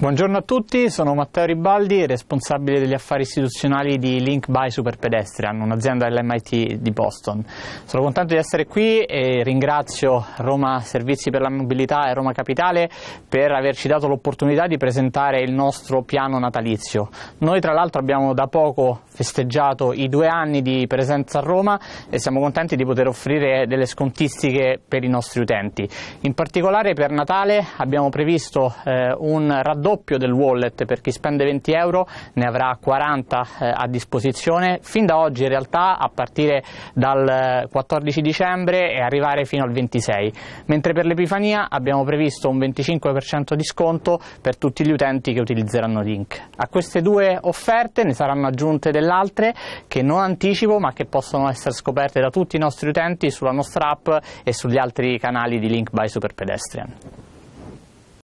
Buongiorno a tutti, sono Matteo Ribaldi, responsabile degli affari istituzionali di Link by Superpedestrian, un'azienda dell'MIT di Boston. Sono contento di essere qui e ringrazio Roma Servizi per la Mobilità e Roma Capitale per averci dato l'opportunità di presentare il nostro piano natalizio. Noi tra l'altro abbiamo da poco festeggiato i due anni di presenza a Roma e siamo contenti di poter offrire delle scontistiche per i nostri utenti. In particolare per Natale abbiamo previsto eh, un raddoppio del wallet per chi spende 20 euro, ne avrà 40 eh, a disposizione. Fin da oggi in realtà a partire dal 14 eh, dicembre e arrivare fino al 26, mentre per l'Epifania abbiamo previsto un 25% di sconto per tutti gli utenti che utilizzeranno Link. A queste due offerte ne saranno aggiunte delle delle altre che non anticipo ma che possono essere scoperte da tutti i nostri utenti sulla nostra app e sugli altri canali di Link by Super Pedestrian.